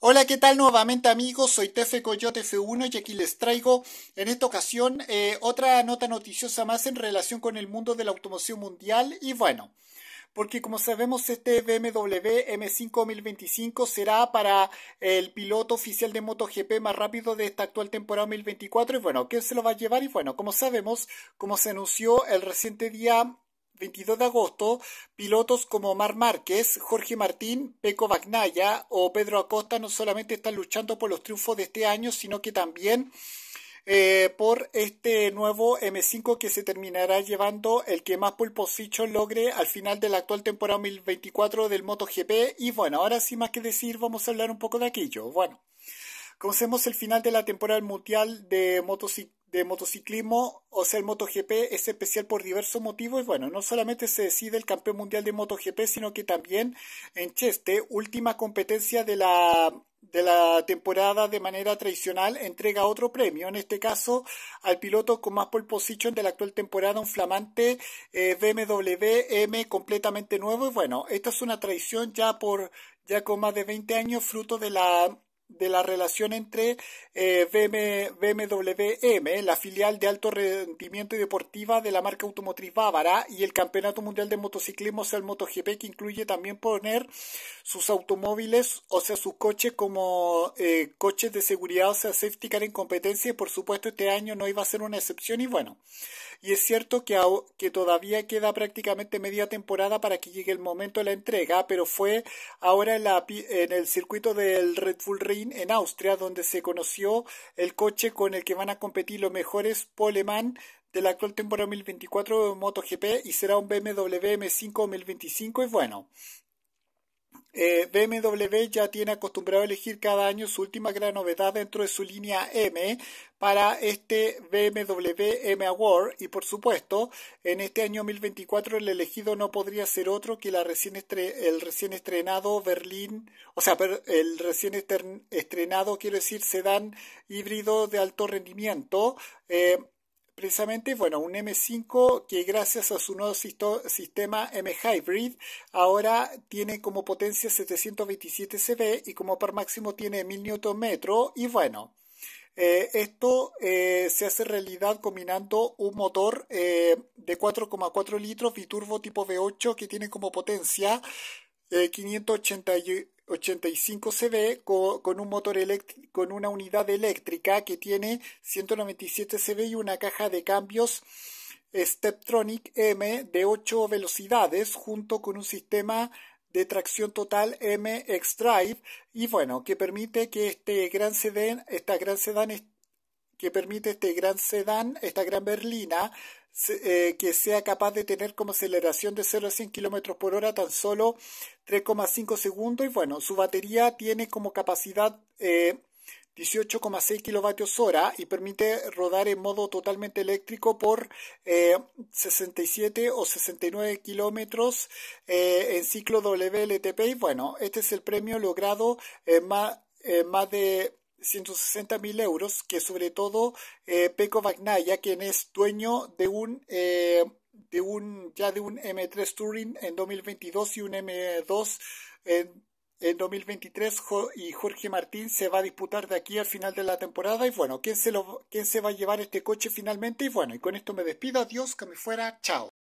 Hola, ¿qué tal nuevamente amigos? Soy Tefe Coyote F1 y aquí les traigo en esta ocasión eh, otra nota noticiosa más en relación con el mundo de la automoción mundial y bueno, porque como sabemos este BMW M5 será para el piloto oficial de MotoGP más rápido de esta actual temporada 2024 y bueno, ¿quién se lo va a llevar? Y bueno, como sabemos, como se anunció el reciente día 22 de agosto, pilotos como Mar Márquez, Jorge Martín, Peco Bagnaya o Pedro Acosta no solamente están luchando por los triunfos de este año, sino que también eh, por este nuevo M5 que se terminará llevando el que más Pulposichos logre al final de la actual temporada 2024 del MotoGP. Y bueno, ahora sin más que decir, vamos a hablar un poco de aquello. Bueno, conocemos el final de la temporada mundial de motociclismo de motociclismo, o sea, el MotoGP es especial por diversos motivos. Bueno, no solamente se decide el campeón mundial de MotoGP, sino que también en Cheste, última competencia de la, de la temporada de manera tradicional, entrega otro premio, en este caso al piloto con más pole position de la actual temporada, un flamante eh, BMW M completamente nuevo. Y bueno, esta es una tradición ya por ya con más de 20 años, fruto de la de la relación entre eh, BMW la filial de alto rendimiento y deportiva de la marca automotriz bávara, y el Campeonato Mundial de Motociclismo, o sea, el MotoGP, que incluye también poner sus automóviles, o sea, sus coches como eh, coches de seguridad, o sea, safety car en competencia, y por supuesto este año no iba a ser una excepción, y bueno, y es cierto que, todavía queda prácticamente media temporada para que llegue el momento de la entrega, pero fue ahora en, en el circuito del Red Bull en Austria, donde se conoció el coche con el que van a competir los mejores poleman de la actual temporada 2024 de MotoGP y será un BMW M5 2025 y bueno, eh, BMW ya tiene acostumbrado a elegir cada año su última gran novedad dentro de su línea M para este BMW M Award y por supuesto en este año 2024 el elegido no podría ser otro que la recién el recién estrenado Berlín, o sea, el recién estrenado quiero decir sedán híbrido de alto rendimiento. Eh, precisamente, bueno, un M5 que gracias a su nuevo sistema M-Hybrid ahora tiene como potencia 727 CV y como par máximo tiene 1000 Nm y bueno, eh, esto eh, se hace realidad combinando un motor eh, de 4,4 litros biturbo tipo V8 que tiene como potencia 580 85 CV con, un motor eléctrico, con una unidad eléctrica que tiene 197 CV y una caja de cambios Steptronic M de 8 velocidades junto con un sistema de tracción total M X-Drive y bueno, que permite que este gran sedán, esta gran sedán que permite este gran sedán, esta gran berlina, eh, que sea capaz de tener como aceleración de 0 a 100 km por hora tan solo 3,5 segundos. Y bueno, su batería tiene como capacidad 18,6 eh, kilovatios hora y permite rodar en modo totalmente eléctrico por 67 eh, o 69 kilómetros en ciclo WLTP. Y bueno, este es el premio logrado en más de 160 mil euros, que sobre todo eh, Peco Bagnaya, quien es dueño de un, eh, de un, ya de un M3 Touring en 2022 y un M2 en, 2023 y Jorge Martín se va a disputar de aquí al final de la temporada y bueno, ¿quién se, lo, quién se va a llevar este coche finalmente? Y bueno, y con esto me despido, adiós, que me fuera, chao.